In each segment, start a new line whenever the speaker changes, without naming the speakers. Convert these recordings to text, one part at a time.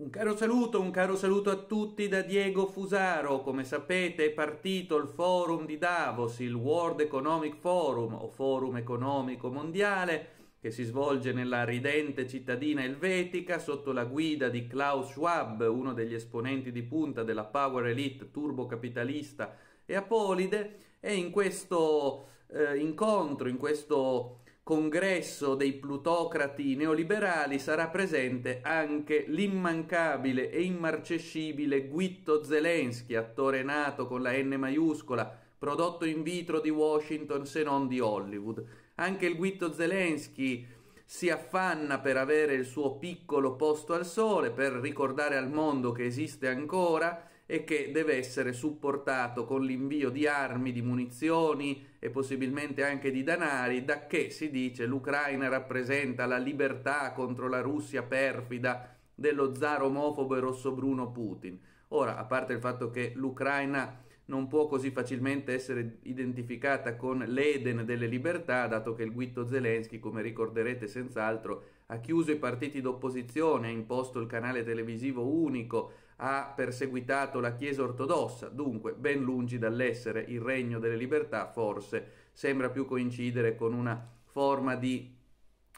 Un caro saluto, un caro saluto a tutti da Diego Fusaro. Come sapete è partito il forum di Davos, il World Economic Forum o Forum Economico Mondiale, che si svolge nella ridente cittadina elvetica sotto la guida di Klaus Schwab, uno degli esponenti di punta della power elite turbocapitalista e apolide, e in questo eh, incontro, in questo congresso dei plutocrati neoliberali sarà presente anche l'immancabile e immarcescibile Guitto Zelensky, attore nato con la N maiuscola, prodotto in vitro di Washington se non di Hollywood. Anche il Guitto Zelensky si affanna per avere il suo piccolo posto al sole, per ricordare al mondo che esiste ancora e che deve essere supportato con l'invio di armi, di munizioni e possibilmente anche di danari, da che si dice l'Ucraina rappresenta la libertà contro la Russia perfida dello zar omofobo e rossobruno Putin. Ora, a parte il fatto che l'Ucraina non può così facilmente essere identificata con l'Eden delle libertà, dato che il guitto Zelensky, come ricorderete senz'altro, ha chiuso i partiti d'opposizione, ha imposto il canale televisivo unico, ha perseguitato la Chiesa ortodossa, dunque ben lungi dall'essere il regno delle libertà, forse sembra più coincidere con una forma di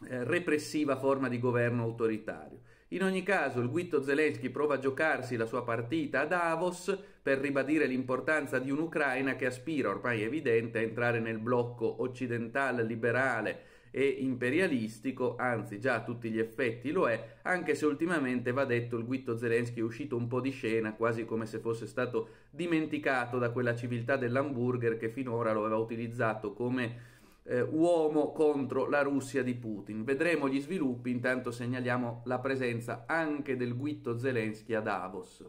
eh, repressiva forma di governo autoritario. In ogni caso, il guitto Zelensky prova a giocarsi la sua partita a Davos per ribadire l'importanza di un'Ucraina che aspira, ormai evidente, a entrare nel blocco occidentale liberale e imperialistico, anzi già a tutti gli effetti lo è, anche se ultimamente va detto il guitto Zelensky è uscito un po' di scena, quasi come se fosse stato dimenticato da quella civiltà dell'hamburger che finora lo aveva utilizzato come eh, uomo contro la Russia di Putin. Vedremo gli sviluppi, intanto segnaliamo la presenza anche del guitto Zelensky a Davos.